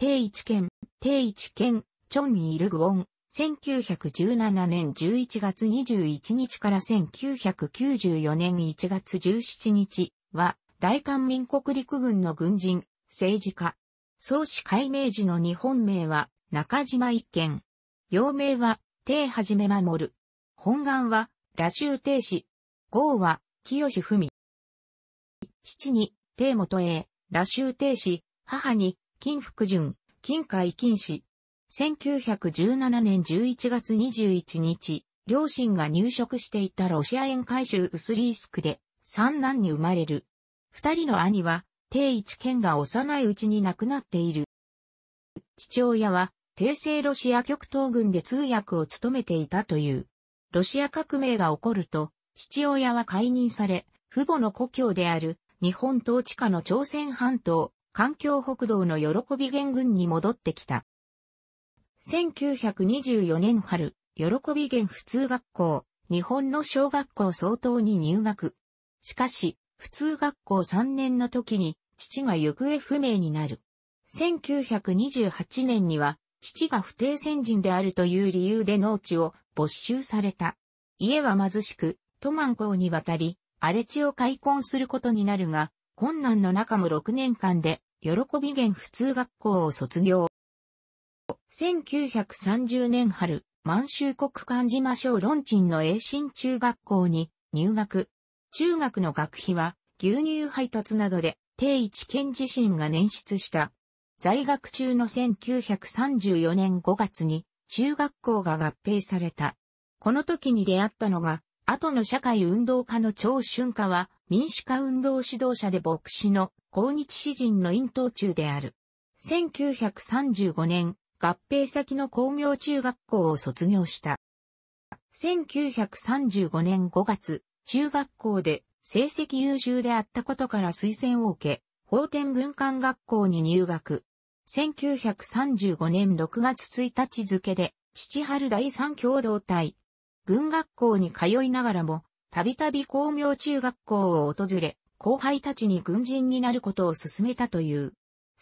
定一県、定一県、チョンにいるグオン、1917年11月21日から1994年1月17日は、大韓民国陸軍の軍人、政治家。創始改名時の日本名は、中島一県。陽名は、定はじめ守る。本願は、羅州定氏。号は、清文。父に、定元へ、羅州定氏、母に、金福順、金海金氏。1917年11月21日、両親が入植していたロシア園海州ウスリースクで、三男に生まれる。二人の兄は、定一県が幼いうちに亡くなっている。父親は、帝政ロシア極東軍で通訳を務めていたという。ロシア革命が起こると、父親は解任され、父母の故郷である日本統治下の朝鮮半島、環境北道の喜び元軍に戻ってきた。1924年春、喜び元普通学校、日本の小学校相当に入学。しかし、普通学校3年の時に、父が行方不明になる。1928年には、父が不定先人であるという理由で農地を没収された。家は貧しく、都満港に渡り、荒れ地を開墾することになるが、困難の中も6年間で、喜び源普通学校を卒業。1930年春、満州国漢島小論鎮の栄新中学校に入学。中学の学費は牛乳配達などで定一県自身が捻出した。在学中の1934年5月に中学校が合併された。この時に出会ったのが後の社会運動家の張春華は、民主化運動指導者で牧師の抗日詩人の院頭中である。1935年、合併先の工業中学校を卒業した。1935年5月、中学校で成績優秀であったことから推薦を受け、法天軍艦学校に入学。1935年6月1日付で、父春第三共同体、軍学校に通いながらも、たびたび光明中学校を訪れ、後輩たちに軍人になることを勧めたという。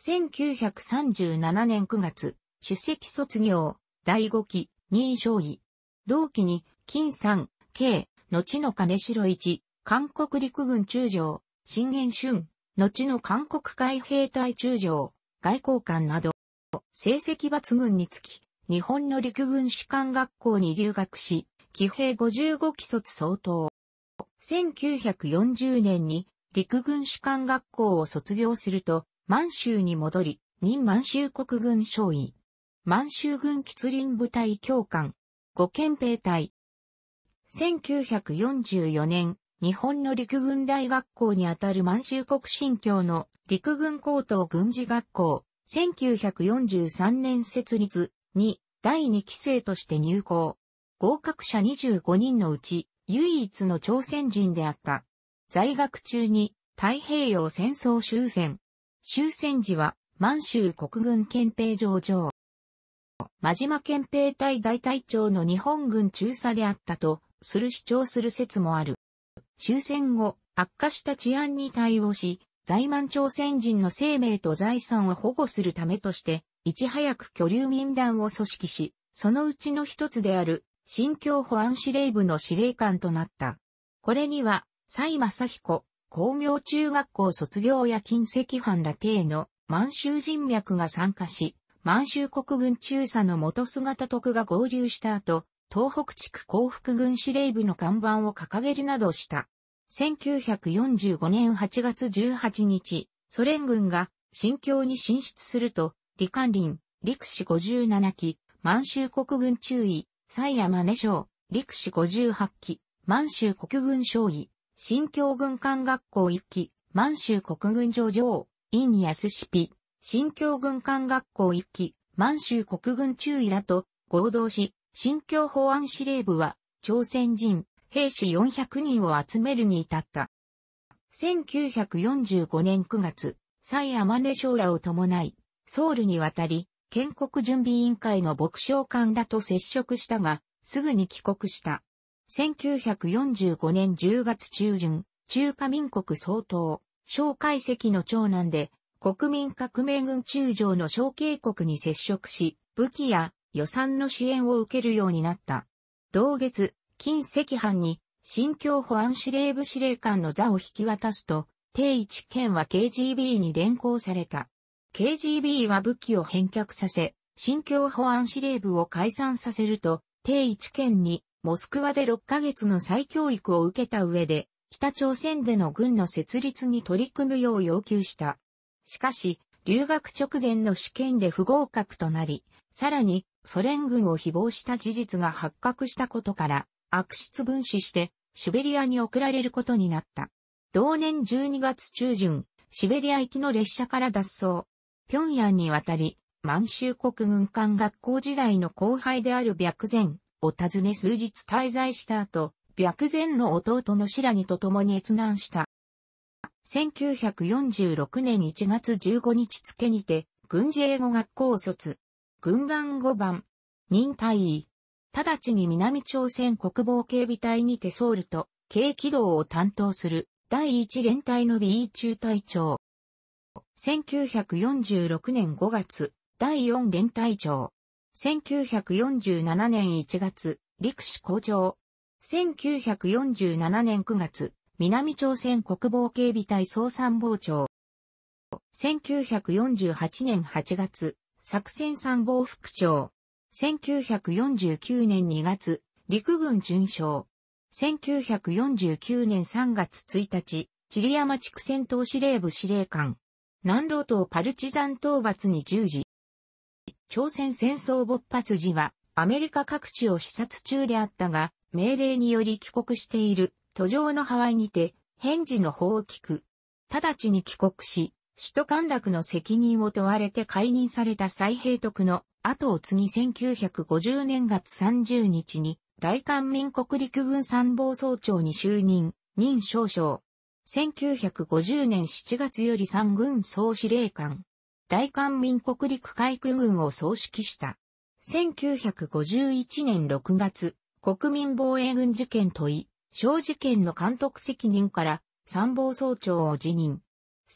1937年9月、主席卒業、第5期、任将位。同期に、金さん、K、後の金城一、韓国陸軍中将、新元春、後の韓国海兵隊中将、外交官など、成績抜群につき、日本の陸軍士官学校に留学し、騎兵55基卒相当。1940年に陸軍士官学校を卒業すると、満州に戻り、任満州国軍少尉。満州軍吉林部隊教官。五憲兵隊。1944年、日本の陸軍大学校にあたる満州国新教の陸軍高等軍事学校。1943年設立に第2期生として入校。合格者25人のうち唯一の朝鮮人であった。在学中に太平洋戦争終戦。終戦時は満州国軍憲兵上場。真島憲兵隊大隊長の日本軍中佐であったとする主張する説もある。終戦後、悪化した治安に対応し、在満朝鮮人の生命と財産を保護するためとして、いち早く居留民団を組織し、そのうちの一つである新疆保安司令部の司令官となった。これには、蔡正彦、光明中学校卒業や近赤藩ら帝の満州人脈が参加し、満州国軍中佐の元姿徳が合流した後、東北地区幸福軍司令部の看板を掲げるなどした。1945年8月18日、ソ連軍が新疆に進出すると、李官林、陸士57期、満州国軍中尉、西山根省、陸士58期、満州国軍将尉、新京軍艦学校1期、満州国軍上将、院安シピ、新京軍艦学校1期、満州国軍中尉らと合同し、新京保安司令部は、朝鮮人、兵士400人を集めるに至った。1945年9月、西山根将らを伴い、ソウルに渡り、建国準備委員会の牧将官らと接触したが、すぐに帰国した。1945年10月中旬、中華民国総統、蒋介石の長男で、国民革命軍中将の小渓国に接触し、武器や予算の支援を受けるようになった。同月、金赤藩に、新疆保安司令部司令官の座を引き渡すと、定一県は KGB に連行された。KGB は武器を返却させ、新疆保安司令部を解散させると、定一県に、モスクワで6ヶ月の再教育を受けた上で、北朝鮮での軍の設立に取り組むよう要求した。しかし、留学直前の試験で不合格となり、さらに、ソ連軍を誹謗した事実が発覚したことから、悪質分子して、シベリアに送られることになった。同年12月中旬、シベリア行きの列車から脱走。平壌に渡り、満州国軍艦学校時代の後輩である白善を訪ね数日滞在した後、白善の弟の白木と共に閲覧した。1946年1月15日付にて、軍事英語学校卒、軍番5番、任隊尉、直ちに南朝鮮国防警備隊にてソウルと、軽機動を担当する第1連隊の B 中隊長。1946年5月、第4連隊長。1947年1月、陸士工場。1947年9月、南朝鮮国防警備隊総参謀長。1948年8月、作戦参謀副長。1949年2月、陸軍巡将。1949年3月1日、チリ山地区戦闘司令部司令官。南道島パルチザン討伐に従事。朝鮮戦争勃発時は、アメリカ各地を視察中であったが、命令により帰国している、途上のハワイにて、返事の方を聞く。直ちに帰国し、首都陥落の責任を問われて解任された再平徳の後を継ぎ1950年月30日に大韓民国陸軍参謀総長に就任、任少将。1950年7月より三軍総司令官、大韓民国陸海空軍を総指揮した。1951年6月、国民防衛軍事件問い、小事件の監督責任から参謀総長を辞任。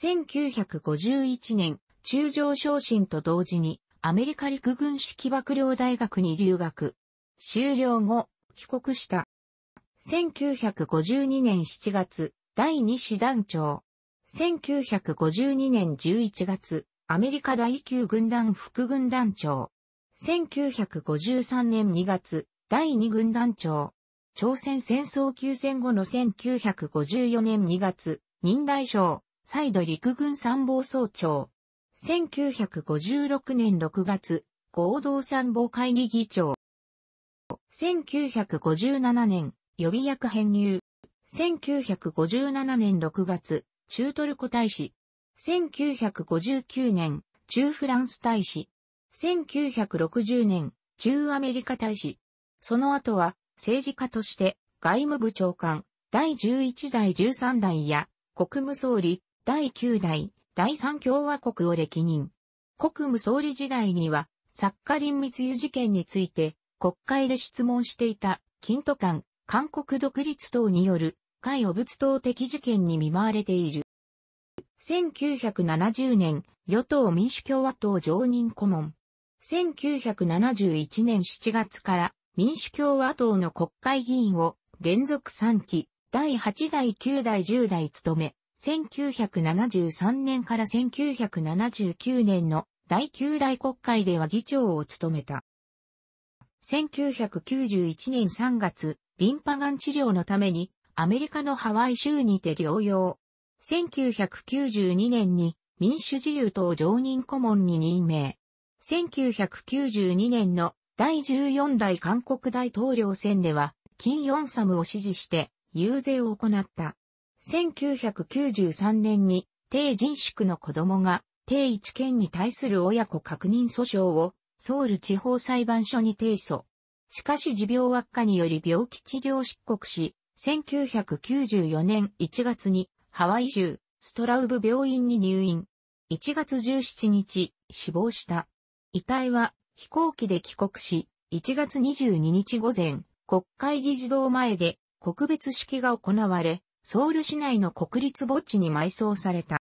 1951年、中上昇進と同時にアメリカ陸軍式幕僚大学に留学。終了後、帰国した。1952年7月、第2師団長。1952年11月、アメリカ第9軍団副軍団長。1953年2月、第2軍団長。朝鮮戦争休戦後の1954年2月、任大将、再度陸軍参謀総長。1956年6月、合同参謀会議議長。1957年、予備役編入。1957年6月、中トルコ大使。1959年、中フランス大使。1960年、中アメリカ大使。その後は、政治家として、外務部長官、第11代13代や、国務総理、第9代、第3共和国を歴任。国務総理時代には、サッカリン密輸事件について、国会で質問していた、キントカン、韓国独立党による回汚物等的事件に見舞われている。1970年、与党民主共和党常任顧問。1971年7月から民主共和党の国会議員を連続3期、第8代、9代、10代務め、1973年から1979年の第9代国会では議長を務めた。1991年3月、リンパがん治療のためにアメリカのハワイ州にて療養。1992年に民主自由党常任顧問に任命。1992年の第14代韓国大統領選では、金ヨンサムを支持して、遊説を行った。1993年に、低人宿の子供が、低一県に対する親子確認訴訟を、ソウル地方裁判所に提訴。しかし持病悪化により病気治療失国し、1994年1月にハワイ州ストラウブ病院に入院。1月17日、死亡した。遺体は飛行機で帰国し、1月22日午前、国会議事堂前で告別式が行われ、ソウル市内の国立墓地に埋葬された。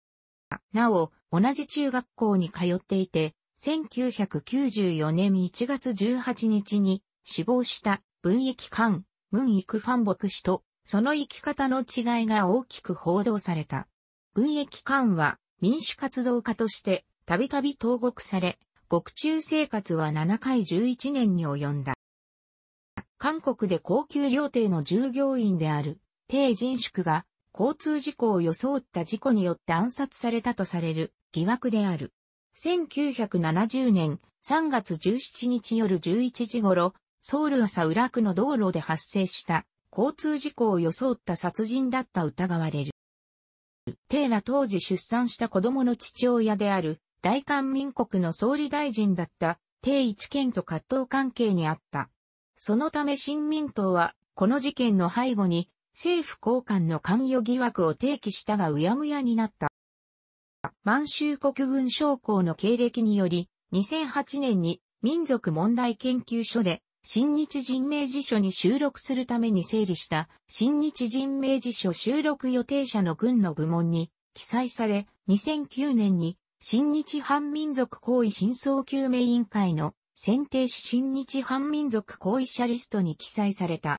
なお、同じ中学校に通っていて、1994年1月18日に死亡した文役館、文育ファン牧師とその生き方の違いが大きく報道された。運営機関は民主活動家としてたびたび投獄され、獄中生活は7回11年に及んだ。韓国で高級料亭の従業員である、帝人宿が交通事故を装った事故によって暗殺されたとされる疑惑である。1970年3月17日夜11時頃、ソウル朝浦区の道路で発生した交通事故を装った殺人だった疑われる。イは当時出産した子供の父親である、大韓民国の総理大臣だった、帝一県と葛藤関係にあった。そのため新民党は、この事件の背後に、政府高官の関与疑惑を提起したがうやむやになった。満州国軍将校の経歴により、2008年に民族問題研究所で新日人名辞書に収録するために整理した新日人名辞書収録予定者の軍の部門に記載され、2009年に新日反民族行為真相究明委員会の選定し新日反民族行為者リストに記載された。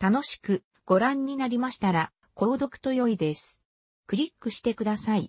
楽しくご覧になりましたら、購読と良いです。クリックしてください。